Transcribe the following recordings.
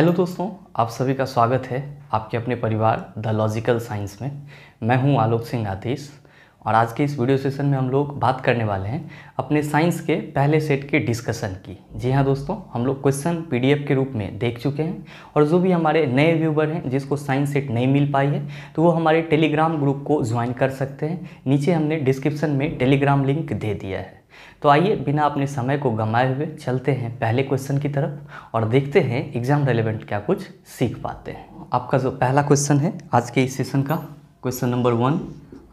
hello दोस्तों आप सभी का स्वागत है आपके अपने परिवार द लॉजिकल साइंस में मैं हूं आलोक सिंह आतीश और आज के इस वीडियो सेशन में हम लोग बात करने वाले हैं अपने साइंस के पहले सेट के डिस्कशन की जी हां दोस्तों हम लोग क्वेश्चन पीडीएफ के रूप में देख चुके हैं और जो भी हमारे नए व्यूवर हैं जिसको साइंस सेट नहीं मिल पाई है तो वो हमारे टेलीग्राम ग्रुप को ज्वाइन कर सकते हैं नीचे हमने डिस्क्रिप्सन में टेलीग्राम लिंक दे दिया है तो आइए बिना अपने समय को गंवाए हुए चलते हैं पहले क्वेश्चन की तरफ और देखते हैं एग्ज़ाम रेलिवेंट क्या कुछ सीख पाते हैं आपका जो पहला क्वेश्चन है आज के इस सेशन का क्वेश्चन नंबर वन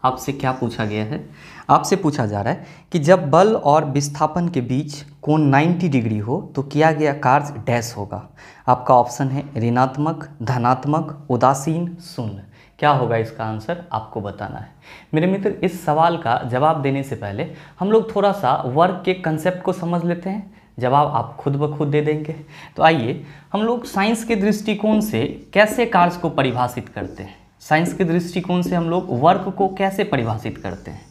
आपसे क्या पूछा गया है आपसे पूछा जा रहा है कि जब बल और विस्थापन के बीच कोण 90 डिग्री हो तो किया गया कार्य डैश होगा आपका ऑप्शन है ऋणात्मक धनात्मक उदासीन शून्य क्या होगा इसका आंसर आपको बताना है मेरे मित्र इस सवाल का जवाब देने से पहले हम लोग थोड़ा सा वर्क के कंसेप्ट को समझ लेते हैं जवाब आप खुद ब खुद दे देंगे तो आइए हम लोग साइंस के दृष्टिकोण से कैसे कार्य को परिभाषित करते हैं साइंस के दृष्टिकोण से हम लोग वर्क को कैसे परिभाषित करते हैं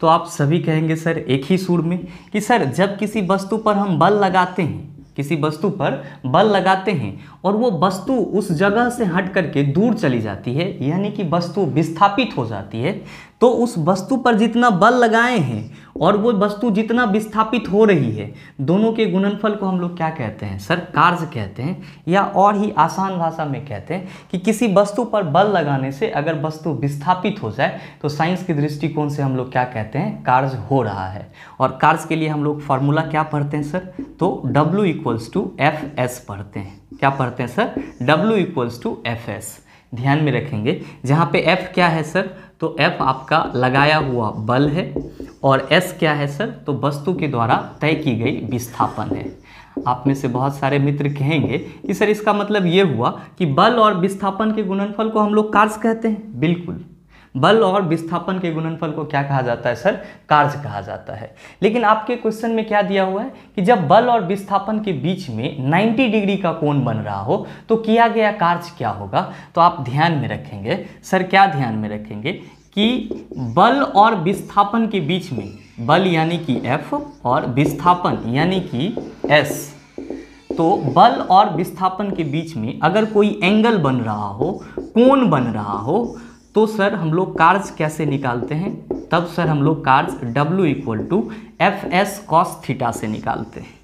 तो आप सभी कहेंगे सर एक ही सुर में कि सर जब किसी वस्तु पर हम बल लगाते हैं किसी वस्तु पर बल लगाते हैं और वो वस्तु उस जगह से हट करके दूर चली जाती है यानी कि वस्तु विस्थापित हो जाती है तो उस वस्तु पर जितना बल लगाए हैं और वो वस्तु जितना विस्थापित हो रही है दोनों के गुणनफल को हम लोग क्या कहते हैं सर कार्य कहते हैं या और ही आसान भाषा में कहते हैं कि किसी वस्तु पर बल लगाने से अगर वस्तु विस्थापित हो जाए तो साइंस के दृष्टिकोण से हम लोग क्या कहते हैं कार्य हो रहा है और कार्य के लिए हम लोग फार्मूला क्या पढ़ते हैं सर तो W equals to F S पढ़ते हैं क्या पढ़ते हैं sir W equals to F S ध्यान में रखेंगे जहाँ पे F क्या है सर तो F आपका लगाया हुआ बल है और S क्या है सर तो वस्तु के द्वारा तय की गई विस्थापन है आप में से बहुत सारे मित्र कहेंगे कि सर इसका मतलब ये हुआ कि बल और विस्थापन के गुणनफल को हम लोग कार्स कहते हैं बिल्कुल बल और विस्थापन के गुणनफल को क्या कहा जाता है सर कार्य कहा जाता है लेकिन आपके क्वेश्चन में क्या दिया हुआ है कि जब बल और विस्थापन के बीच में 90 डिग्री का कोण बन रहा हो तो किया गया कार्य क्या होगा तो आप ध्यान में रखेंगे सर क्या ध्यान में रखेंगे कि बल और विस्थापन के बीच में बल यानी कि F और विस्थापन यानी कि S तो बल और विस्थापन के बीच में अगर कोई एंगल बन रहा हो कोण बन रहा हो तो सर हम लोग कार्ज कैसे निकालते हैं तब सर हम लोग कार्ज W equal to F S cos theta से निकालते हैं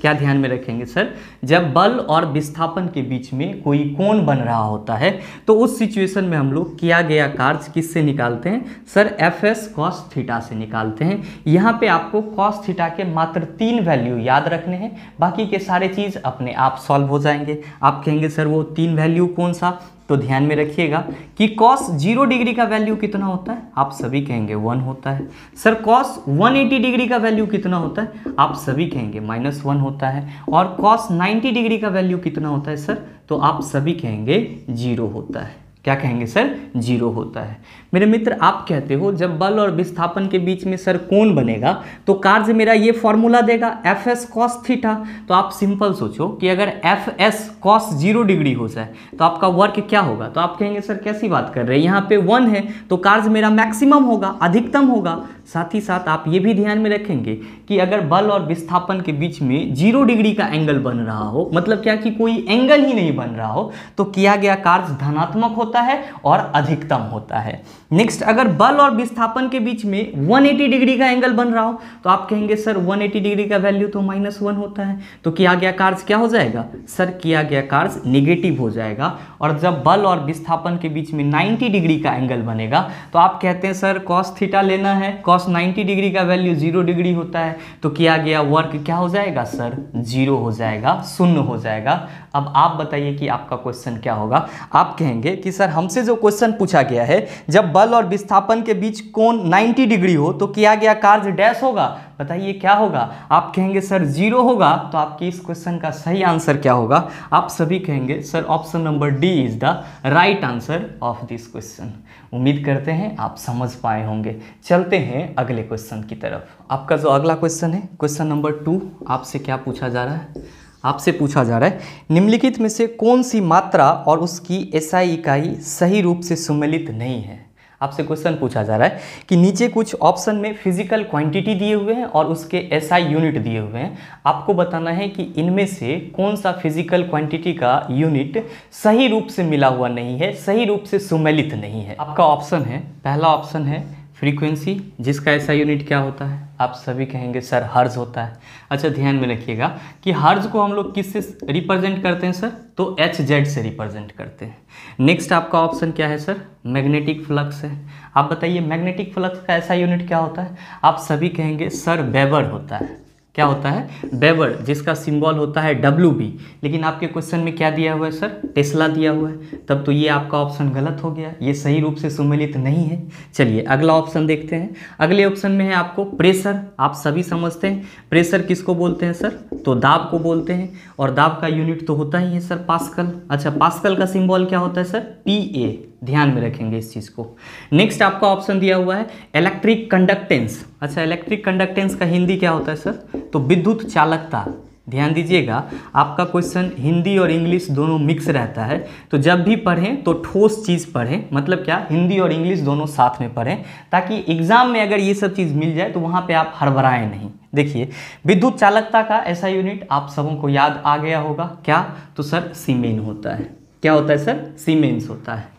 क्या ध्यान में रखेंगे सर जब बल और विस्थापन के बीच में कोई कोण बन रहा होता है तो उस सिचुएशन में हम लोग किया गया कार्ज किससे निकालते हैं sir F S cos theta से निकालते हैं यहाँ पे आपको कॉस थीटा के मात्र तीन वैल्यू याद रखने हैं बाकी के सारे चीज़ अपने आप सॉल्व हो जाएंगे आप कहेंगे सर वो तीन वैल्यू कौन सा तो ध्यान में रखिएगा कि कॉस जीरो डिग्री का वैल्यू कितना होता है आप सभी कहेंगे वन होता है sir cos one eighty degree का वैल्यू कितना होता है आप सभी कहेंगे माइनस वन होता है और कॉस नाइन्टी डिग्री का वैल्यू कितना होता है सर तो आप सभी कहेंगे जीरो होता है क्या कहेंगे सर जीरो होता है मेरे मित्र आप कहते हो जब बल और विस्थापन के बीच में सर कोण बनेगा तो कार्य मेरा ये फॉर्मूला देगा एफ एस कॉस थीठा तो आप सिंपल सोचो कि अगर F S cos zero degree हो जाए तो आपका वर्क क्या होगा तो आप कहेंगे सर कैसी बात कर रहे हैं यहाँ पे वन है तो कार्य मेरा मैक्सिमम होगा अधिकतम होगा साथ ही साथ आप ये भी ध्यान में रखेंगे कि अगर बल और विस्थापन के बीच में जीरो डिग्री का एंगल बन रहा हो मतलब क्या कि कोई एंगल ही नहीं बन रहा हो तो किया गया कार्य धनात्मक होता होता है और अधिकतम होता है नेक्स्ट अगर बल और विस्थापन के बीच में 180 डिग्री का एंगल बन रहा हो तो आप कहेंगे सर 180 डिग्री का वैल्यू तो माइनस वन होता है तो किया गया कार्य क्या हो जाएगा सर किया गया कार्य निगेटिव हो जाएगा और जब बल और विस्थापन के बीच में 90 डिग्री का एंगल बनेगा तो आप कहते हैं सर कॉस थीटा लेना है कॉस 90 डिग्री का वैल्यू जीरो डिग्री होता है तो किया गया वर्क क्या हो जाएगा सर जीरो हो जाएगा शून्य हो जाएगा अब आप बताइए कि आपका क्वेश्चन क्या होगा आप कहेंगे कि सर हमसे जो क्वेश्चन पूछा गया है जब बल और विस्थापन के बीच कोण 90 डिग्री हो तो किया गया कार्य डैश होगा बताइए क्या होगा आप कहेंगे सर जीरो होगा तो आपकी इस क्वेश्चन का सही आंसर क्या होगा आप सभी कहेंगे sir option number D is the right answer of this question उम्मीद करते हैं आप समझ पाए होंगे चलते हैं अगले क्वेश्चन की तरफ आपका जो अगला क्वेश्चन है क्वेश्चन नंबर टू आपसे क्या पूछा जा रहा है आपसे पूछा जा रहा है निम्नलिखित में से कौन सी मात्रा और उसकी एसआई इकाई सही रूप से सुमेलित नहीं है आपसे क्वेश्चन पूछा जा रहा है कि नीचे कुछ ऑप्शन में फिजिकल क्वांटिटी दिए हुए हैं और उसके एसआई यूनिट दिए हुए हैं आपको बताना है कि इनमें से कौन सा फिजिकल क्वांटिटी का यूनिट सही रूप से मिला हुआ नहीं है सही रूप से सुमेलित नहीं है आपका ऑप्शन है पहला ऑप्शन है फ्रीक्वेंसी जिसका ऐसा यूनिट क्या होता है आप सभी कहेंगे सर हर्ज होता है अच्छा ध्यान में रखिएगा कि हर्ज को हम लोग किस से रिप्रेजेंट करते हैं सर तो एच जेड से रिप्रेजेंट करते हैं नेक्स्ट आपका ऑप्शन क्या है सर मैग्नेटिक फ्लक्स है आप बताइए मैग्नेटिक फ्लक्स का ऐसा यूनिट क्या होता है आप सभी कहेंगे सर वेबर होता है क्या होता है बेबर जिसका सिंबल होता है डब्ल्यू बी लेकिन आपके क्वेश्चन में क्या दिया हुआ है सर टेस्ला दिया हुआ है तब तो ये आपका ऑप्शन गलत हो गया ये सही रूप से सुमेलित नहीं है चलिए अगला ऑप्शन देखते हैं अगले ऑप्शन में है आपको प्रेशर आप सभी समझते हैं प्रेशर किसको बोलते हैं सर तो दाब को बोलते हैं और दाब का यूनिट तो होता ही है सर पास्कल अच्छा पास्कल का सिम्बॉल क्या होता है सर पी ए ध्यान में रखेंगे इस चीज़ को नेक्स्ट आपका ऑप्शन दिया हुआ है इलेक्ट्रिक कंडक्टेंस अच्छा इलेक्ट्रिक कंडक्टेंस का हिंदी क्या होता है सर तो विद्युत चालकता ध्यान दीजिएगा आपका क्वेश्चन हिंदी और इंग्लिश दोनों मिक्स रहता है तो जब भी पढ़ें तो ठोस चीज़ पढ़ें मतलब क्या हिंदी और इंग्लिश दोनों साथ में पढ़ें ताकि एग्ज़ाम में अगर ये सब चीज़ मिल जाए तो वहाँ पे आप हड़बड़ाएँ नहीं देखिए विद्युत चालकता का ऐसा यूनिट आप सबों को याद आ गया होगा क्या तो सर सीमेन होता है क्या होता है सर सीमेंस होता है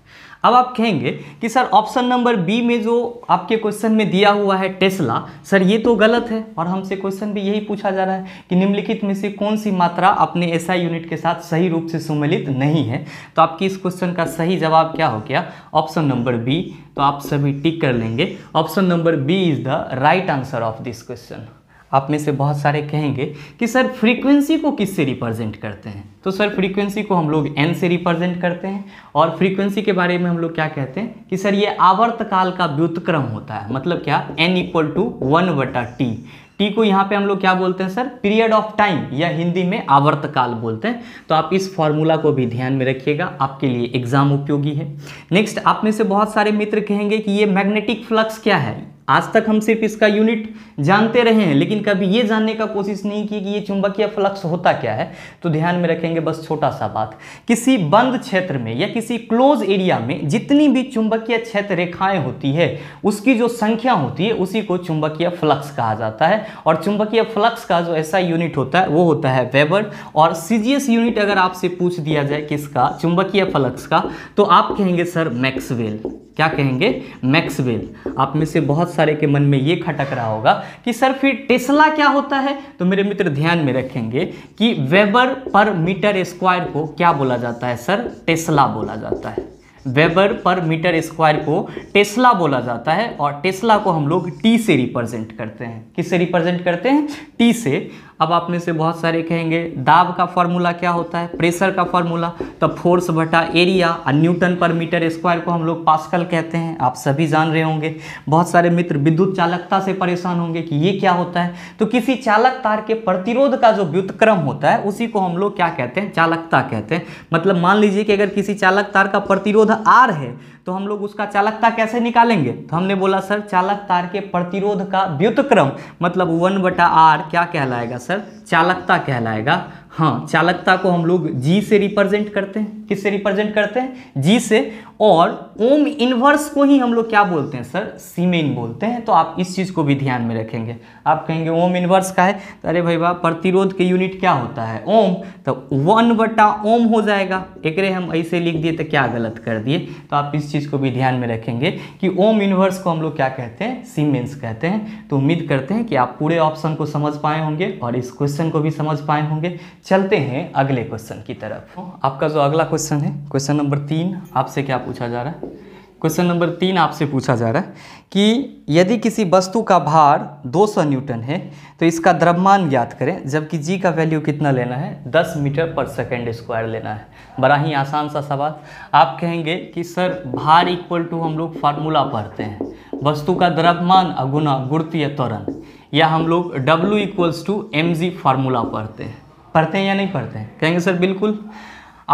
अब आप कहेंगे कि सर ऑप्शन नंबर बी में जो आपके क्वेश्चन में दिया हुआ है टेस्ला सर ये तो गलत है और हमसे क्वेश्चन भी यही पूछा जा रहा है कि निम्नलिखित में से कौन सी मात्रा अपने एसआई यूनिट के साथ सही रूप से सुमिलित नहीं है तो आपकी इस क्वेश्चन का सही जवाब क्या हो गया ऑप्शन नंबर बी तो आप सभी टिक कर लेंगे option number B is the right answer of this question आप में से बहुत सारे कहेंगे कि सर फ्रीक्वेंसी को किससे रिप्रेजेंट करते हैं तो सर फ्रीक्वेंसी को हम लोग एन से रिप्रेजेंट करते हैं और फ्रीक्वेंसी के बारे में हम लोग क्या कहते हैं कि सर ये आवर्तकाल का व्युतक्रम होता है मतलब क्या एन इक्वल टू वन वटा टी टी को यहाँ पे हम लोग क्या बोलते हैं सर पीरियड ऑफ टाइम या हिंदी में आवर्तकाल बोलते हैं तो आप इस फॉर्मूला को भी ध्यान में रखिएगा आपके लिए एग्जाम उपयोगी है नेक्स्ट आप में से बहुत सारे मित्र कहेंगे कि ये मैग्नेटिक फ्लक्स क्या है आज तक हम सिर्फ इसका यूनिट जानते रहे हैं लेकिन कभी ये जानने का कोशिश नहीं की कि ये चुंबकीय फ्लक्स होता क्या है तो ध्यान में रखेंगे बस छोटा सा बात किसी बंद क्षेत्र में या किसी क्लोज एरिया में जितनी भी चुंबकीय क्षेत्र रेखाएं होती है उसकी जो संख्या होती है उसी को चुंबकीय फ्लक्स कहा जाता है और चुंबकीय फ्लक्स का जो ऐसा यूनिट होता है वो होता है वेबर और सी यूनिट अगर आपसे पूछ दिया जाए किसका चुंबकीय फ्लक्स का तो आप कहेंगे सर मैक्सवेल क्या कहेंगे मैक्सवेल आप में से बहुत सारे के मन में ये खटक रहा होगा कि सर फिर टेस्ला क्या होता है तो मेरे मित्र ध्यान में रखेंगे कि वेबर पर मीटर स्क्वायर को क्या बोला जाता है सर टेस्ला बोला जाता है वेबर पर मीटर स्क्वायर को टेस्ला बोला जाता है और टेस्ला को हम लोग टी से रिप्रेजेंट करते हैं किससे रिप्रेजेंट करते हैं टी से अब आप में से बहुत सारे कहेंगे दाब का फॉर्मूला क्या होता है प्रेशर का फॉर्मूला तो फोर्स बटा एरिया और न्यूटन पर मीटर स्क्वायर को हम लोग पास्कल कहते हैं आप सभी जान रहे होंगे बहुत सारे मित्र विद्युत चालकता से परेशान होंगे कि ये क्या होता है तो किसी चालक तार के प्रतिरोध का जो व्युतक्रम होता है उसी को हम लोग क्या कहते हैं चालकता कहते हैं मतलब मान लीजिए कि अगर किसी चालक तार का प्रतिरोध आर है तो हम लोग उसका चालकता कैसे निकालेंगे तो हमने बोला सर चालक तार के प्रतिरोध का व्युतक्रम मतलब वन बटा आर क्या कहलाएगा सर चालकता कहलाएगा हाँ चालकता को हम लोग जी से रिप्रेजेंट करते हैं किस से रिप्रेजेंट करते हैं जी से और ओम इनवर्स को ही हम लोग क्या बोलते हैं सर सीमेन बोलते हैं तो आप इस चीज़ को भी ध्यान में रखेंगे आप कहेंगे ओम इनवर्स का है तो अरे भाई वाह प्रतिरोध के यूनिट क्या होता है ओम तो वन बटा ओम हो जाएगा एक हम ऐसे लिख दिए तो क्या गलत कर दिए तो आप इस चीज़ को भी ध्यान में रखेंगे कि ओम इनवर्स को हम लोग क्या कहते हैं सीमेंस कहते हैं तो उम्मीद करते हैं कि आप पूरे ऑप्शन को समझ पाए होंगे और इस क्वेश्चन क्वेश्चन को भी समझ पाए होंगे चलते हैं अगले क्वेश्चन की तरफ आपका जो अगला क्वेश्चन है क्वेश्चन नंबर तीन आपसे क्या पूछा जा रहा है क्वेश्चन नंबर तीन आपसे पूछा जा रहा है कि यदि किसी वस्तु का भार 200 न्यूटन है तो इसका द्रव्यमान ज्ञात करें जबकि जी का वैल्यू कितना लेना है 10 मीटर पर सेकेंड स्क्वायर लेना है बड़ा ही आसान सा सवाल आप कहेंगे कि सर भार इक्वल टू हम लोग फार्मूला पढ़ते हैं वस्तु का द्रव्यमान अगुना गुड़तीय त्वरण या हम लोग W equals to M G formula पढ़ते हैं पढ़ते हैं या नहीं पढ़ते हैं कहेंगे सर बिल्कुल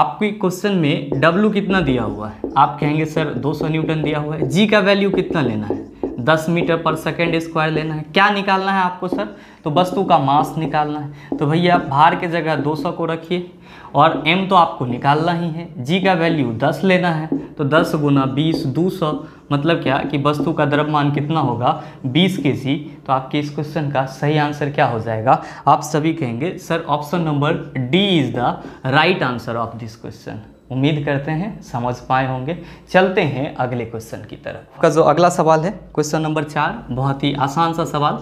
आपके क्वेश्चन में W कितना दिया हुआ है आप कहेंगे सर 200 न्यूटन दिया हुआ है G का वैल्यू कितना लेना है 10 मीटर पर सेकेंड स्क्वायर लेना है क्या निकालना है आपको सर तो वस्तु का मास निकालना है तो भैया आप भार के जगह 200 को रखिए और M तो आपको निकालना ही है G का वैल्यू 10 लेना है तो 10 गुना बीस दो मतलब क्या कि वस्तु का द्रव्यमान कितना होगा 20 के जी तो आपके इस क्वेश्चन का सही आंसर क्या हो जाएगा आप सभी कहेंगे sir option number D is the right answer of this question उम्मीद करते हैं समझ पाए होंगे चलते हैं अगले क्वेश्चन की तरफ का जो अगला सवाल है क्वेश्चन नंबर चार बहुत ही आसान सा सवाल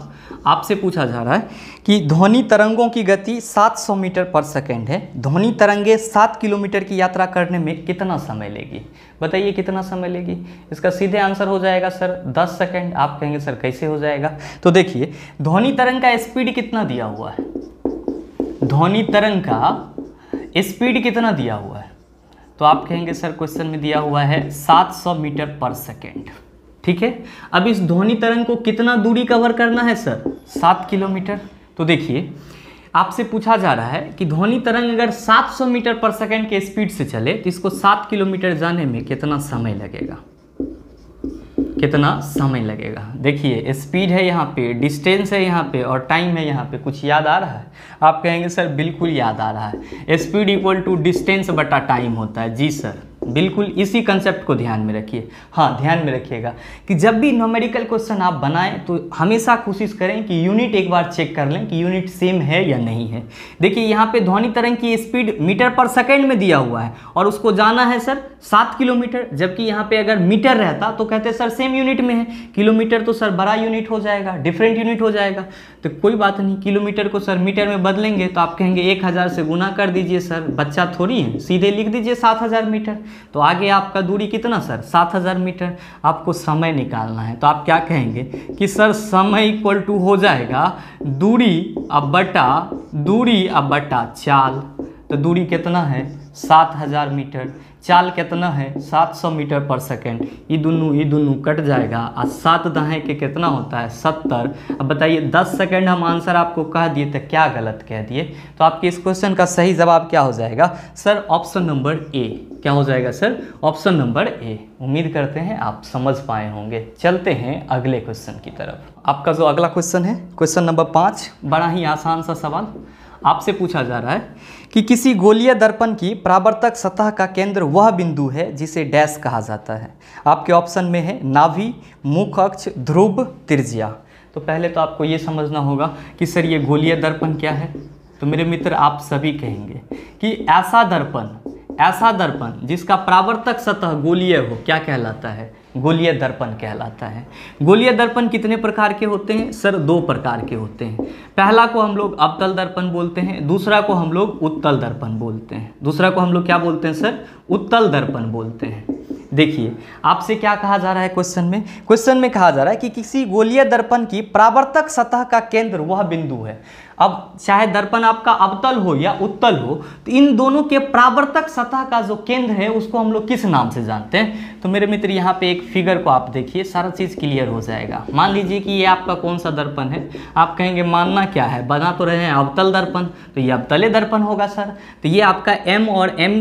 आपसे पूछा जा रहा है कि ध्वनि तरंगों की गति 700 मीटर पर सेकेंड है ध्वनि तरंगे 7 किलोमीटर की यात्रा करने में कितना समय लेगी बताइए कितना समय लेगी इसका सीधे आंसर हो जाएगा सर 10 सेकेंड आप कहेंगे सर कैसे हो जाएगा तो देखिए ध्वनि तरंग का स्पीड कितना दिया हुआ है ध्वनि तरंग का स्पीड कितना दिया हुआ है तो आप कहेंगे सर क्वेश्चन में दिया हुआ है 700 मीटर पर सेकेंड ठीक है अब इस ध्वनि तरंग को कितना दूरी कवर करना है सर सात किलोमीटर तो देखिए आपसे पूछा जा रहा है कि ध्वनि तरंग अगर 700 मीटर पर सेकेंड के स्पीड से चले तो इसको 7 किलोमीटर जाने में कितना समय लगेगा कितना समय लगेगा देखिए स्पीड है यहाँ पे डिस्टेंस है यहाँ पे और टाइम है यहाँ पे कुछ याद आ रहा है आप कहेंगे सर बिल्कुल याद आ रहा है स्पीड इक्वल टू डिस्टेंस बटा टाइम होता है जी सर बिल्कुल इसी कंसेप्ट को ध्यान में रखिए हाँ ध्यान में रखिएगा कि जब भी नोमेरिकल क्वेश्चन आप बनाएं तो हमेशा कोशिश करें कि यूनिट एक बार चेक कर लें कि यूनिट सेम है या नहीं है देखिए यहाँ पे ध्वनि तरंग की स्पीड मीटर पर सेकेंड में दिया हुआ है और उसको जाना है सर सात किलोमीटर जबकि यहाँ पर अगर मीटर रहता तो कहते सर सेम यूनिट में है किलोमीटर तो सर बड़ा यूनिट हो जाएगा डिफरेंट यूनिट हो जाएगा तो कोई बात नहीं किलोमीटर को सर मीटर में बदलेंगे तो आप कहेंगे एक हज़ार से गुना कर दीजिए सर बच्चा थोड़ी है सीधे लिख दीजिए सात हज़ार मीटर तो आगे आपका दूरी कितना सर सात हज़ार मीटर आपको समय निकालना है तो आप क्या कहेंगे कि सर समय इक्वल टू हो जाएगा दूरी अब बटा दूरी अब बटा चाल तो दूरी कितना है सात हज़ार मीटर चाल कितना है 700 मीटर पर सेकेंड ये दोनों ये दोनों कट जाएगा और सात दहें के कितना होता है सत्तर अब बताइए 10 सेकेंड हम आंसर आपको कह दिए तो क्या गलत कह दिए तो आपके इस क्वेश्चन का सही जवाब क्या हो जाएगा सर ऑप्शन नंबर ए क्या हो जाएगा सर ऑप्शन नंबर ए उम्मीद करते हैं आप समझ पाए होंगे चलते हैं अगले क्वेश्चन की तरफ आपका जो अगला क्वेश्चन है क्वेश्चन नंबर पाँच बड़ा ही आसान सा सवाल आपसे पूछा जा रहा है कि किसी गोलीय दर्पण की प्रावर्तक सतह का केंद्र वह बिंदु है जिसे डैश कहा जाता है आपके ऑप्शन में है नाभि मुख अक्ष ध्रुव त्रिज्या तो पहले तो आपको ये समझना होगा कि सर ये गोलीय दर्पण क्या है तो मेरे मित्र आप सभी कहेंगे कि ऐसा दर्पण ऐसा दर्पण जिसका प्रावर्तक सतह गोलीय हो क्या कहलाता है गोलीय दर्पण कहलाता है गोलीय दर्पण कितने प्रकार के होते हैं सर दो प्रकार के होते हैं पहला को हम लोग अवतल दर्पण बोलते हैं दूसरा को हम लोग उत्तल दर्पण बोलते हैं दूसरा को हम लोग क्या बोलते हैं सर उत्तल दर्पण बोलते हैं देखिए आपसे क्या कहा जा रहा है क्वेश्चन में क्वेश्चन में कहा जा रहा है कि किसी गोलीय दर्पण की प्रावर्तक सतह का केंद्र वह बिंदु है अब चाहे दर्पण आपका अवतल हो या उत्तल हो तो इन दोनों के प्रावर्तक सतह का जो केंद्र है उसको हम लोग किस नाम से जानते हैं तो मेरे मित्र यहाँ पे एक फिगर को आप देखिए सारा चीज़ क्लियर हो जाएगा मान लीजिए कि ये आपका कौन सा दर्पण है आप कहेंगे मानना क्या है बना तो रहे हैं अवतल दर्पण तो ये अवतले दर्पण होगा सर तो ये आपका एम और एम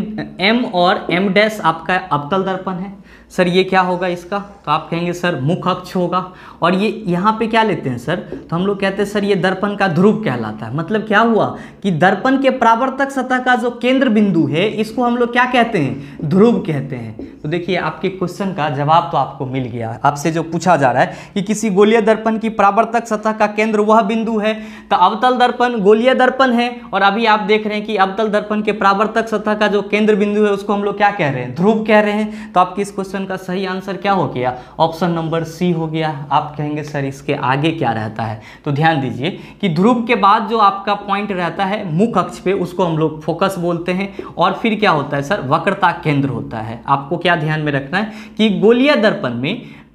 एम और एम डैश आपका अवतल दर्पण है सर ये क्या होगा इसका तो आप कहेंगे सर मुख अक्ष होगा और ये यहाँ पे क्या लेते हैं सर तो हम लोग कहते हैं सर ये दर्पण का ध्रुव कहलाता है मतलब क्या हुआ कि दर्पण के प्रावर्तक सतह का जो केंद्र बिंदु है इसको हम लोग क्या कहते हैं ध्रुव कहते हैं तो देखिए आपके क्वेश्चन का जवाब तो आपको मिल गया आपसे जो पूछा जा रहा है कि किसी गोलीय दर्पण की प्रावर्तक सतह का केंद्र वह बिंदु है तो अवतल दर्पण गोलीय दर्पण है और अभी आप देख रहे हैं कि अवतल दर्पण के प्रावर्तक सतह का जो केंद्र बिंदु है उसको हम लोग क्या कह रहे हैं ध्रुव कह रहे हैं तो आपके इस क्वेश्चन क्वेश्चन का सही आंसर क्या हो गया ऑप्शन नंबर सी हो गया आप कहेंगे सर इसके आगे क्या रहता है तो ध्यान दीजिए कि ध्रुव के बाद जो आपका पॉइंट रहता है मुख अक्ष पे उसको हम लोग फोकस बोलते हैं और फिर क्या होता है सर वक्रता केंद्र होता है आपको क्या ध्यान में रखना है कि गोलिया दर्पण में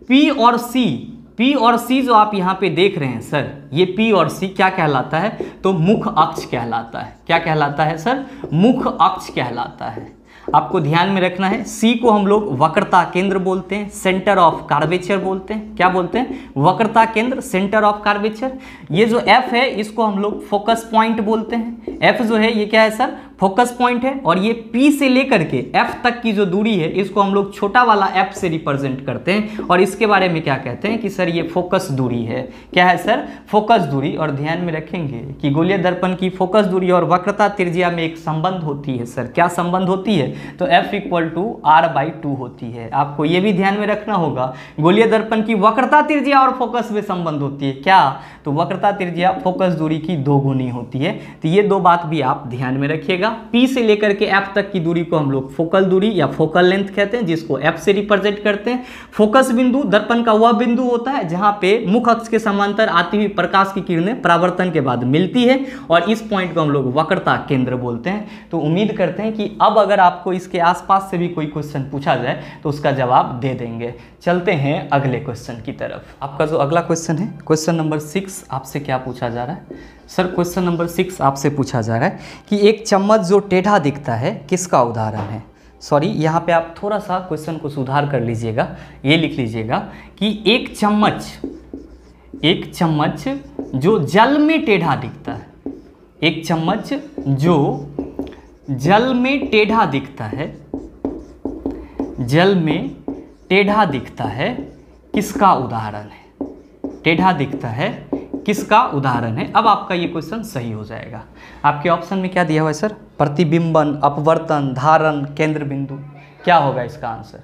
पी और सी P और C जो आप यहाँ पे देख रहे हैं सर ये P और C क्या कहलाता है तो मुख अक्ष कहलाता है क्या कहलाता है सर मुख अक्ष कहलाता है आपको ध्यान में रखना है सी को हम लोग वक्रता केंद्र बोलते हैं सेंटर ऑफ कार्बेचर बोलते हैं क्या बोलते हैं वक्रता केंद्र सेंटर ऑफ कार्बेचर ये जो एफ है इसको हम लोग फोकस पॉइंट बोलते हैं एफ जो है ये क्या है सर फोकस पॉइंट है और ये P से लेकर के F तक की जो दूरी है इसको हम लोग छोटा वाला F से रिप्रेजेंट करते हैं और इसके बारे में क्या कहते हैं कि सर ये फोकस दूरी है क्या है सर फोकस दूरी और ध्यान में रखेंगे कि गोलीय दर्पण की फोकस दूरी और वक्रता त्रिज्या में एक संबंध होती है सर क्या संबंध होती है तो F equal to R by two होती है आपको ये भी ध्यान में रखना होगा गोलीय दर्पण की वक्रता त्रिज्या और फोकस में संबंध होती है क्या तो वक्रता त्रिज्या फोकस दूरी की दो गुनी होती है तो ये दो बात भी आप ध्यान में रखिएगा आएगा P से लेकर के F तक की दूरी को हम लोग फोकल दूरी या फोकल लेंथ कहते हैं जिसको F से रिप्रेजेंट करते हैं फोकस बिंदु दर्पण का वह बिंदु होता है जहां पे मुख अक्ष के समांतर आती हुई प्रकाश की किरणें परावर्तन के बाद मिलती है और इस पॉइंट को हम लोग वक्रता केंद्र बोलते हैं तो उम्मीद करते हैं कि अब अगर आपको इसके आसपास से भी कोई क्वेश्चन पूछा जाए तो उसका जवाब दे देंगे चलते हैं अगले क्वेश्चन की तरफ आपका जो अगला क्वेश्चन है क्वेश्चन नंबर सिक्स आपसे क्या पूछा जा रहा है सर क्वेश्चन नंबर सिक्स आपसे पूछा जा रहा है कि एक चम्मच जो टेढ़ा दिखता है किसका उदाहरण है सॉरी यहाँ पे आप थोड़ा सा क्वेश्चन को सुधार कर लीजिएगा ये लिख लीजिएगा कि एक चम्मच एक चम्मच जो जल में टेढ़ा दिखता है एक चम्मच जो जल में टेढ़ा दिखता है जल में टेढ़ा दिखता है किसका उदाहरण है टेढ़ा दिखता है किसका उदाहरण है अब आपका ये क्वेश्चन सही हो जाएगा आपके ऑप्शन में क्या दिया हुआ है सर प्रतिबिंबन अपवर्तन धारण केंद्र बिंदु क्या होगा इसका आंसर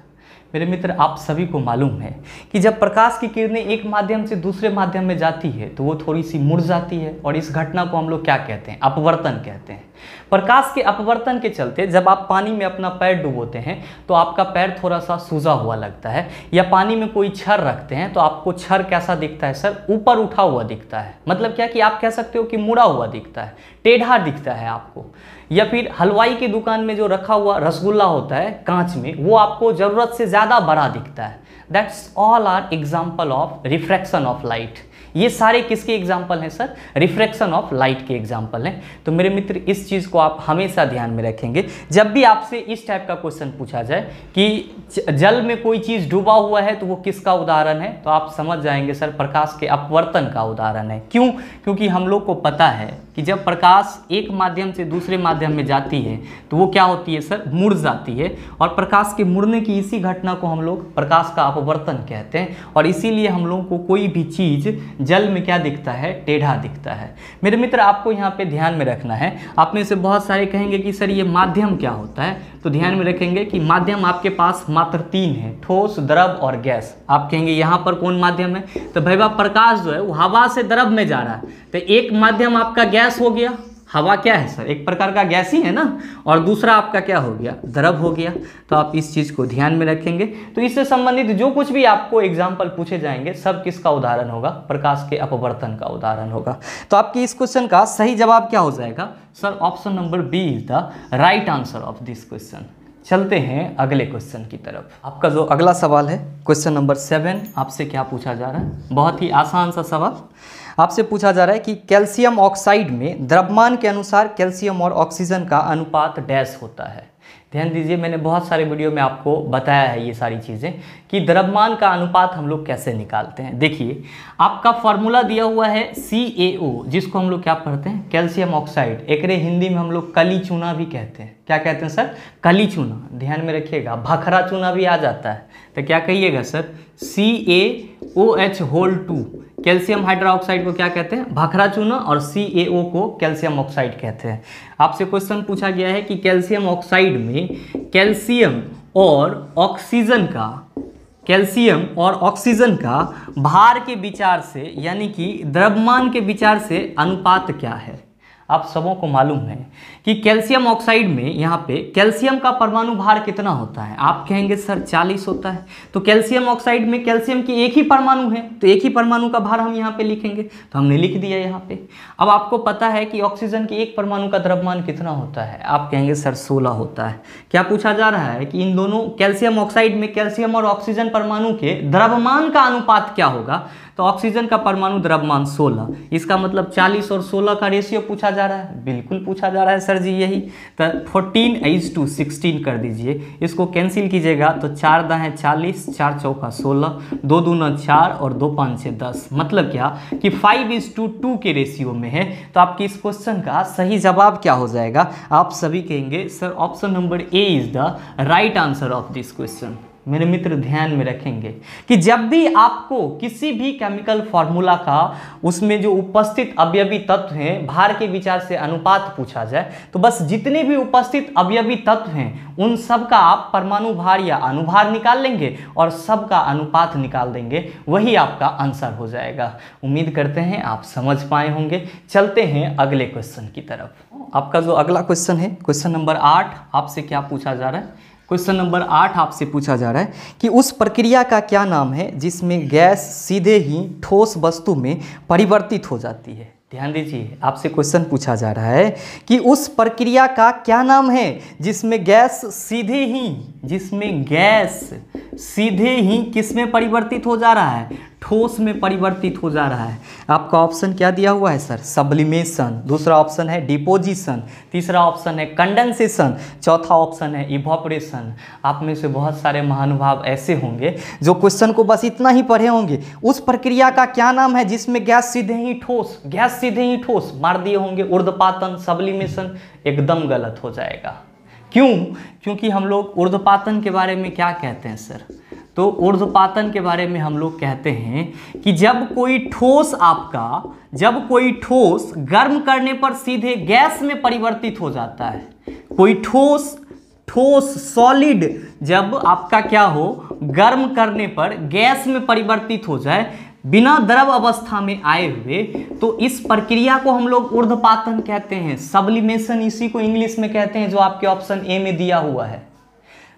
मेरे मित्र आप सभी को मालूम है कि जब प्रकाश की किरणें एक माध्यम से दूसरे माध्यम में जाती है तो वो थोड़ी सी मुड़ जाती है और इस घटना को हम लोग क्या कहते हैं अपवर्तन कहते हैं प्रकाश के अपवर्तन के चलते जब आप पानी में अपना पैर डुबोते हैं तो आपका पैर थोड़ा सा सूजा हुआ लगता है या पानी में कोई छर रखते हैं तो आपको छर कैसा दिखता है सर ऊपर उठा हुआ दिखता है मतलब क्या कि आप कह सकते हो कि मुड़ा हुआ दिखता है टेढ़ा दिखता है आपको या फिर हलवाई की दुकान में जो रखा हुआ रसगुल्ला होता है कांच में वो आपको ज़रूरत से ज़्यादा ज़्यादा बड़ा दिखता है that's all are example of refraction of light ये सारे किसके एग्जाम्पल हैं सर रिफ्रैक्शन ऑफ लाइट के एग्जाम्पल हैं तो मेरे मित्र इस चीज़ को आप हमेशा ध्यान में रखेंगे जब भी आपसे इस टाइप का क्वेश्चन पूछा जाए कि जल में कोई चीज़ डूबा हुआ है तो वो किसका उदाहरण है तो आप समझ जाएंगे सर प्रकाश के अपवर्तन का उदाहरण है क्यों क्योंकि हम लोग को पता है कि जब प्रकाश एक माध्यम से दूसरे माध्यम में जाती है तो वो क्या होती है सर मुड़ जाती है और प्रकाश के मुड़ने की इसी घटना को हम लोग प्रकाश का अपवर्तन कहते हैं और इसीलिए हम लोगों को कोई भी चीज़ जल में क्या दिखता है टेढ़ा दिखता है मेरे मित्र आपको यहाँ पे ध्यान में रखना है आप में से बहुत सारे कहेंगे कि सर ये माध्यम क्या होता है तो ध्यान में रखेंगे कि माध्यम आपके पास मात्र तीन है ठोस द्रव और गैस आप कहेंगे यहाँ पर कौन माध्यम है तो भाई प्रकाश जो है वो हवा से द्रव में जा रहा है तो एक माध्यम आपका गैस गैस हो गया हवा क्या है सर एक प्रकार का गैस ही है ना और दूसरा आपका क्या हो गया द्रव हो गया तो आप इस चीज़ को ध्यान में रखेंगे तो इससे संबंधित जो कुछ भी आपको एग्जाम्पल पूछे जाएंगे सब किसका उदाहरण होगा प्रकाश के अपवर्तन का उदाहरण होगा तो आपके इस क्वेश्चन का सही जवाब क्या हो जाएगा sir option number B is the right answer of this question चलते हैं अगले क्वेश्चन की तरफ आपका जो अगला सवाल है क्वेश्चन नंबर सेवन आपसे क्या पूछा जा रहा है बहुत ही आसान सा सवाल आपसे पूछा जा रहा है कि कैल्शियम ऑक्साइड में द्रव्यमान के अनुसार कैल्शियम और ऑक्सीजन का अनुपात डैश होता है ध्यान दीजिए मैंने बहुत सारे वीडियो में आपको बताया है ये सारी चीज़ें कि द्रव्यमान का अनुपात हम लोग कैसे निकालते हैं देखिए आपका फॉर्मूला दिया हुआ है सी जिसको हम लोग क्या पढ़ते हैं कैल्शियम ऑक्साइड रे हिंदी में हम लोग कली चूना भी कहते हैं क्या कहते हैं सर कली चूना ध्यान में रखिएगा भखरा चूना भी आ जाता है तो क्या कहिएगा sir C A O H whole two calcium hydroxide को क्या कहते हैं भखरा चूना और सी को कैल्शियम ऑक्साइड कहते हैं आपसे क्वेश्चन पूछा गया है कि कैल्शियम ऑक्साइड में कैल्शियम और ऑक्सीजन का कैल्शियम और ऑक्सीजन का भार के विचार से यानी कि द्रव्यमान के विचार से अनुपात क्या है आप सबों को मालूम है कि कैल्शियम ऑक्साइड में यहाँ पे कैल्शियम का परमाणु भार कितना होता है आप कहेंगे सर 40 होता है तो कैल्शियम ऑक्साइड में कैल्शियम की एक ही परमाणु है तो एक ही परमाणु का भार हम यहाँ पे लिखेंगे तो हमने लिख दिया यहाँ पे अब आपको पता है कि ऑक्सीजन के एक परमाणु का द्रव्यमान कितना होता है आप कहेंगे सर सोलह होता है क्या पूछा जा रहा है कि इन दोनों कैल्शियम ऑक्साइड में कैल्शियम और ऑक्सीजन परमाणु के द्रव्यमान का अनुपात क्या होगा तो ऑक्सीजन का परमाणु द्रव्यमान 16 इसका मतलब 40 और 16 का रेशियो पूछा जा रहा है बिल्कुल पूछा जा रहा है सर जी यही तो 14 एज टू सिक्सटीन कर दीजिए इसको कैंसिल कीजिएगा तो चार दहें चालीस चार चौका सोलह दो न चार और दो पाँच छः दस मतलब क्या कि फाइव इज टू टू के रेशियो में है तो आपके इस क्वेश्चन का सही जवाब क्या हो जाएगा आप सभी कहेंगे sir option number A is the right answer of this question मेरे मित्र ध्यान में रखेंगे कि जब भी आपको किसी भी केमिकल फार्मूला का उसमें जो उपस्थित अवयवी तत्व हैं भार के विचार से अनुपात पूछा जाए तो बस जितने भी उपस्थित अवयवी तत्व हैं उन सब का आप परमाणु भार या अनुभार निकाल लेंगे और सब का अनुपात निकाल देंगे वही आपका आंसर हो जाएगा उम्मीद करते हैं आप समझ पाए होंगे चलते हैं अगले क्वेश्चन की तरफ आपका जो अगला क्वेश्चन है क्वेश्चन नंबर आठ आपसे क्या पूछा जा रहा है क्वेश्चन नंबर आठ आपसे पूछा जा रहा है कि उस प्रक्रिया का क्या नाम है जिसमें गैस सीधे ही ठोस वस्तु में परिवर्तित हो जाती है ध्यान दीजिए आपसे क्वेश्चन पूछा जा रहा है कि उस प्रक्रिया का क्या नाम है जिसमें गैस सीधे ही जिसमें गैस सीधे ही किस में परिवर्तित हो जा रहा है ठोस में परिवर्तित हो जा रहा है आपका ऑप्शन क्या दिया हुआ है सर सब्लिमेशन दूसरा ऑप्शन है डिपोजिशन तीसरा ऑप्शन है कंडेंसेशन चौथा ऑप्शन है इवोपरेशन आप में से बहुत सारे महानुभाव ऐसे होंगे जो क्वेश्चन को बस इतना ही पढ़े होंगे उस प्रक्रिया का क्या नाम है जिसमें गैस सीधे ही ठोस गैस सीधे ही ठोस मार दिए होंगे उर्धपातन सब्लिमेशन एकदम गलत हो जाएगा क्यों क्योंकि हम लोग उर्धपातन के बारे में क्या कहते हैं सर तो ऊर्ध्वपातन के बारे में हम लोग कहते हैं कि जब कोई ठोस आपका जब कोई ठोस गर्म करने पर सीधे गैस में परिवर्तित हो जाता है कोई ठोस ठोस सॉलिड जब आपका क्या हो गर्म करने पर गैस में परिवर्तित हो जाए बिना द्रव अवस्था में आए हुए तो इस प्रक्रिया को हम लोग ऊर्ध्वपातन कहते हैं सबलिमेशन इसी को इंग्लिश में कहते हैं जो आपके ऑप्शन ए में दिया हुआ है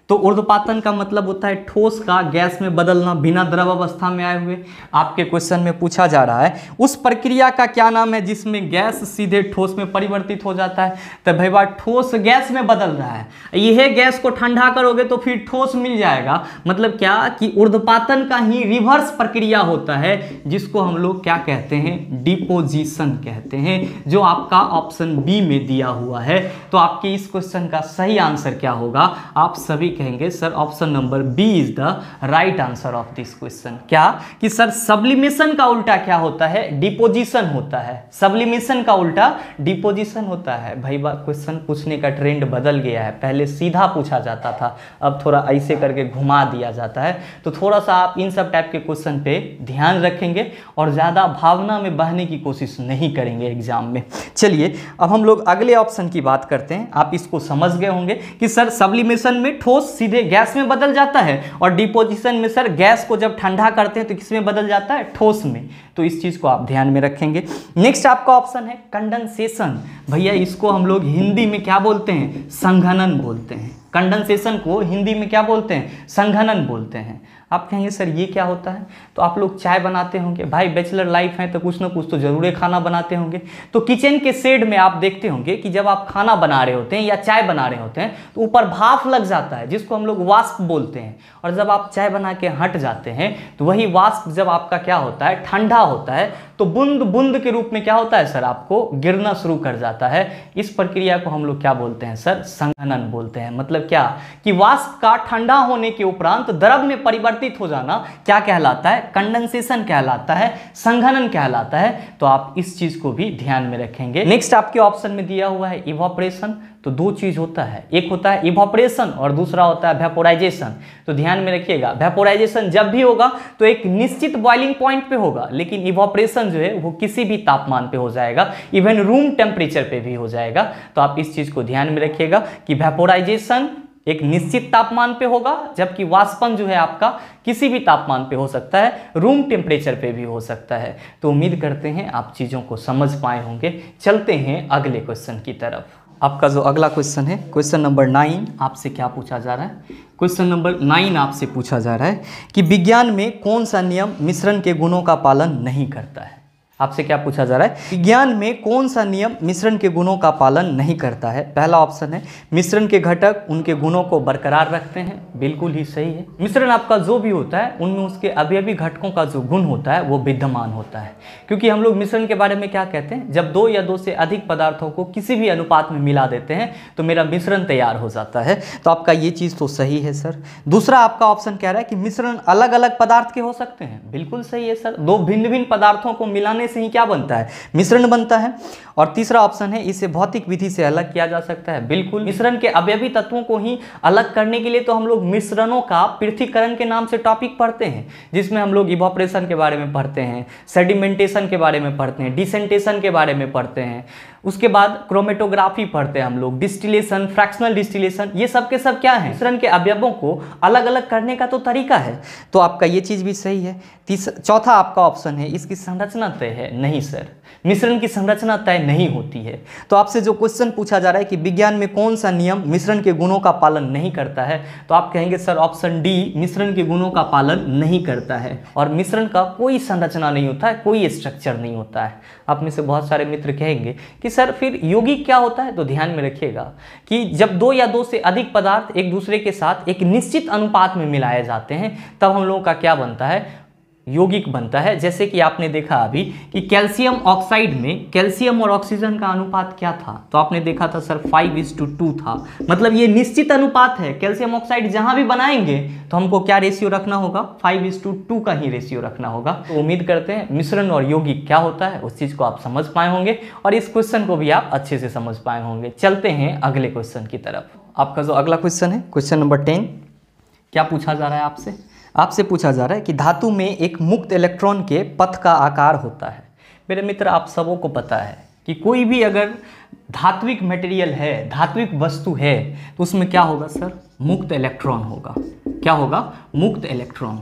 तो उर्धपातन का मतलब होता है ठोस का गैस में बदलना बिना द्रव अवस्था में आए हुए आपके क्वेश्चन में पूछा जा रहा है उस प्रक्रिया का क्या नाम है जिसमें गैस सीधे ठोस में परिवर्तित हो जाता है तो भाई बात ठोस गैस में बदल रहा है यह गैस को ठंडा करोगे तो फिर ठोस मिल जाएगा मतलब क्या कि उर्धपातन का ही रिवर्स प्रक्रिया होता है जिसको हम लोग क्या कहते हैं डिपोजिशन कहते हैं जो आपका ऑप्शन बी में दिया हुआ है तो आपके इस क्वेश्चन का सही आंसर क्या होगा आप सभी कहेंगे sir option number B is the right answer of this question क्या कि सर सब्लिमेशन का उल्टा क्या होता है डिपोजिशन होता है सब्लिमेशन का उल्टा डिपोजिशन होता है भाई क्वेश्चन पूछने का ट्रेंड बदल गया है पहले सीधा पूछा जाता था अब थोड़ा ऐसे करके घुमा दिया जाता है तो थोड़ा सा आप इन सब टाइप के क्वेश्चन पे ध्यान रखेंगे और ज़्यादा भावना में बहने की कोशिश नहीं करेंगे एग्जाम में चलिए अब हम लोग अगले ऑप्शन की बात करते हैं आप इसको समझ गए होंगे कि सर सब्लिमेशन में ठोस सीधे गैस में बदल जाता है और डिपोजिशन में सर गैस को जब ठंडा करते हैं तो किस में बदल जाता है ठोस में तो इस चीज़ को आप ध्यान में रखेंगे नेक्स्ट आपका ऑप्शन है कंडेंसेशन भैया इसको हम लोग हिंदी में क्या बोलते हैं संघनन बोलते हैं कंडेंसेशन को हिंदी में क्या बोलते हैं संघनन बोलते हैं आप कहेंगे सर ये क्या होता है तो आप लोग चाय बनाते होंगे भाई बैचलर लाइफ है तो कुछ ना कुछ तो ज़रूर खाना बनाते होंगे तो किचन के सेड में आप देखते होंगे कि जब आप खाना बना रहे होते हैं या चाय बना रहे होते हैं तो ऊपर भाप लग जाता है जिसको हम लोग वास्प बोलते हैं और जब आप चाय बना के हट जाते हैं तो वही वास्प जब आपका क्या होता है ठंडा होता है तो बुंद बुंद के रूप में क्या होता है सर आपको गिरना शुरू कर जाता है इस प्रक्रिया को हम लोग क्या बोलते हैं सर संघनन बोलते हैं मतलब क्या कि वाष्प का ठंडा होने के उपरांत द्रव में परिवर्तित हो जाना क्या कहलाता है कंडेंसेशन कहलाता है संघनन कहलाता है तो आप इस चीज को भी ध्यान में रखेंगे नेक्स्ट आपके ऑप्शन में दिया हुआ है इवापरेशन तो दो चीज़ होता है एक होता है इवोपरेशन और दूसरा होता है वेपोराइजेशन तो ध्यान में रखिएगा वेपोराइजेशन जब भी होगा तो एक निश्चित बॉइलिंग पॉइंट पे होगा लेकिन इवोपरेशन जो है वो किसी भी तापमान पे हो जाएगा इवन रूम टेम्परेचर पे भी हो जाएगा तो आप इस चीज़ को ध्यान में रखिएगा कि वेपोराइजेशन एक निश्चित तापमान पे होगा जबकि वाष्पन जो है आपका किसी भी तापमान पे हो सकता है रूम टेम्परेचर पे भी हो सकता है तो उम्मीद करते हैं आप चीज़ों को समझ पाए होंगे चलते हैं अगले क्वेश्चन की तरफ आपका जो अगला क्वेश्चन है क्वेश्चन नंबर नाइन आपसे क्या पूछा जा रहा है क्वेश्चन नंबर नाइन आपसे पूछा जा रहा है कि विज्ञान में कौन सा नियम मिश्रण के गुणों का पालन नहीं करता है आपसे क्या पूछा जा रहा है विज्ञान में कौन सा नियम मिश्रण के गुणों का पालन नहीं करता है पहला ऑप्शन है मिश्रण के घटक उनके गुणों को बरकरार रखते हैं बिल्कुल ही सही है मिश्रण आपका जो भी होता है उनमें उसके अभी अभी घटकों का जो गुण होता है वो विद्यमान होता है क्योंकि हम लोग मिश्रण के बारे में क्या कहते हैं जब दो या दो से अधिक पदार्थों को किसी भी अनुपात में मिला देते हैं तो मेरा मिश्रण तैयार हो जाता है तो आपका ये चीज़ तो सही है सर दूसरा आपका ऑप्शन कह रहा है कि मिश्रण अलग अलग पदार्थ के हो सकते हैं बिल्कुल सही है सर दो भिन्न भिन्न पदार्थों को मिलाने में से ही क्या बनता है मिश्रण बनता है और तीसरा ऑप्शन है इसे भौतिक विधि से अलग किया जा सकता है बिल्कुल मिश्रण के अवयवी तत्वों को ही अलग करने के लिए तो हम लोग मिश्रणों का पृथ्वीकरण के नाम से टॉपिक पढ़ते हैं जिसमें हम लोग इवापरेशन के बारे में पढ़ते हैं सेडिमेंटेशन के बारे में पढ़ते हैं डिसेंटेशन के बारे में पढ़ते हैं उसके बाद क्रोमेटोग्राफी पढ़ते हैं हम लोग डिस्टिलेशन फ्रैक्शनल डिस्टिलेशन ये सब के सब क्या है मिश्रण के अवयवों को अलग अलग करने का तो तरीका है तो आपका ये चीज़ भी सही है तीसरा चौथा आपका ऑप्शन है इसकी संरचना तय है नहीं सर मिश्रण की संरचना तय नहीं होती है तो आपसे जो क्वेश्चन पूछा जा रहा है कि विज्ञान में कौन सा नियम मिश्रण के गुणों का पालन नहीं करता है तो आप कहेंगे सर ऑप्शन डी मिश्रण के गुणों का पालन नहीं करता है और मिश्रण का कोई संरचना नहीं होता है कोई स्ट्रक्चर नहीं होता है आप में से बहुत सारे मित्र कहेंगे कि सर फिर यौगिक क्या होता है तो ध्यान में रखिएगा कि जब दो या दो से अधिक पदार्थ एक दूसरे के साथ एक निश्चित अनुपात में मिलाए जाते हैं तब हम लोगों का क्या बनता है यौगिक बनता है जैसे कि आपने देखा अभी कि कैल्शियम ऑक्साइड में कैल्शियम और ऑक्सीजन का अनुपात क्या था तो आपने देखा था sir five is to two था मतलब ये निश्चित अनुपात है कैल्शियम ऑक्साइड जहां भी बनाएंगे तो हमको क्या रेशियो रखना होगा फाइव इज टू टू का ही रेशियो रखना होगा तो उम्मीद करते हैं मिश्रण और यौगिक क्या होता है उस चीज़ को आप समझ पाए होंगे और इस क्वेश्चन को भी आप अच्छे से समझ पाए होंगे चलते हैं अगले क्वेश्चन की तरफ आपका जो अगला क्वेश्चन है क्वेश्चन नंबर टेन क्या पूछा जा रहा है आपसे आपसे पूछा जा रहा है कि धातु में एक मुक्त इलेक्ट्रॉन के पथ का आकार होता है मेरे मित्र आप सबों को पता है कि कोई भी अगर धात्विक मटेरियल है धात्विक वस्तु है तो उसमें क्या होगा सर मुक्त इलेक्ट्रॉन होगा क्या होगा मुक्त इलेक्ट्रॉन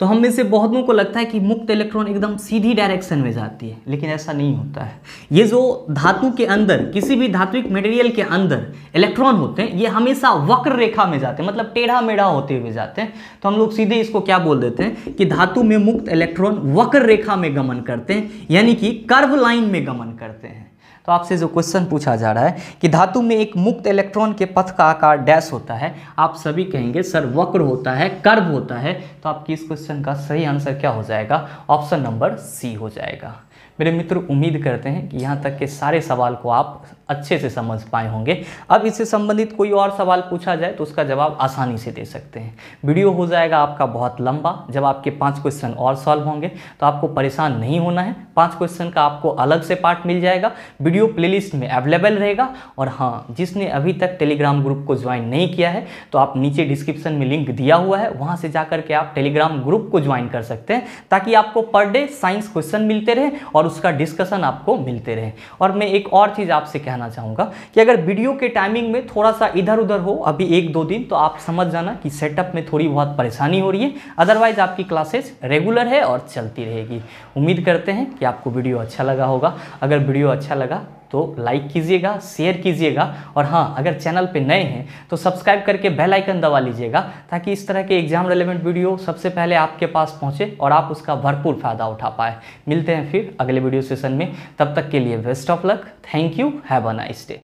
तो हम में से लोगों को लगता है कि मुक्त इलेक्ट्रॉन एकदम सीधी डायरेक्शन में जाती है लेकिन ऐसा नहीं होता है ये जो धातु के अंदर किसी भी धात्विक मटेरियल के अंदर इलेक्ट्रॉन होते हैं ये हमेशा वक्र रेखा में जाते हैं मतलब टेढ़ा मेढ़ा होते हुए जाते हैं तो हम लोग सीधे इसको क्या बोल देते हैं कि धातु में मुक्त इलेक्ट्रॉन वक्र रेखा में गमन करते हैं यानी कि कर्व लाइन में गमन करते हैं तो आपसे जो क्वेश्चन पूछा जा रहा है कि धातु में एक मुक्त इलेक्ट्रॉन के पथ का आकार डैश होता है आप सभी कहेंगे सर वक्र होता है कर्व होता है तो आपकी इस क्वेश्चन का सही आंसर क्या हो जाएगा ऑप्शन नंबर सी हो जाएगा मेरे मित्र उम्मीद करते हैं कि यहाँ तक के सारे सवाल को आप अच्छे से समझ पाए होंगे अब इससे संबंधित कोई और सवाल पूछा जाए तो उसका जवाब आसानी से दे सकते हैं वीडियो हो जाएगा आपका बहुत लंबा जब आपके पांच क्वेश्चन और सॉल्व होंगे तो आपको परेशान नहीं होना है पांच क्वेश्चन का आपको अलग से पार्ट मिल जाएगा वीडियो प्लेलिस्ट में अवेलेबल रहेगा और हाँ जिसने अभी तक टेलीग्राम ग्रुप को ज्वाइन नहीं किया है तो आप नीचे डिस्क्रिप्शन में लिंक दिया हुआ है वहाँ से जा करके आप टेलीग्राम ग्रुप को ज्वाइन कर सकते हैं ताकि आपको पर डे साइंस क्वेश्चन मिलते रहे और उसका डिस्कशन आपको मिलते रहे और मैं एक और चीज़ आपसे कह कहना चाहूँगा कि अगर वीडियो के टाइमिंग में थोड़ा सा इधर उधर हो अभी एक दो दिन तो आप समझ जाना कि सेटअप में थोड़ी बहुत परेशानी हो रही है अदरवाइज़ आपकी क्लासेस रेगुलर है और चलती रहेगी उम्मीद करते हैं कि आपको वीडियो अच्छा लगा होगा अगर वीडियो अच्छा लगा तो लाइक कीजिएगा शेयर कीजिएगा और हाँ अगर चैनल पे नए हैं तो सब्सक्राइब करके बेल आइकन दबा लीजिएगा ताकि इस तरह के एग्जाम रिलेवेंट वीडियो सबसे पहले आपके पास पहुँचे और आप उसका भरपूर फ़ायदा उठा पाए मिलते हैं फिर अगले वीडियो सेशन में तब तक के लिए best of luck thank you have a nice day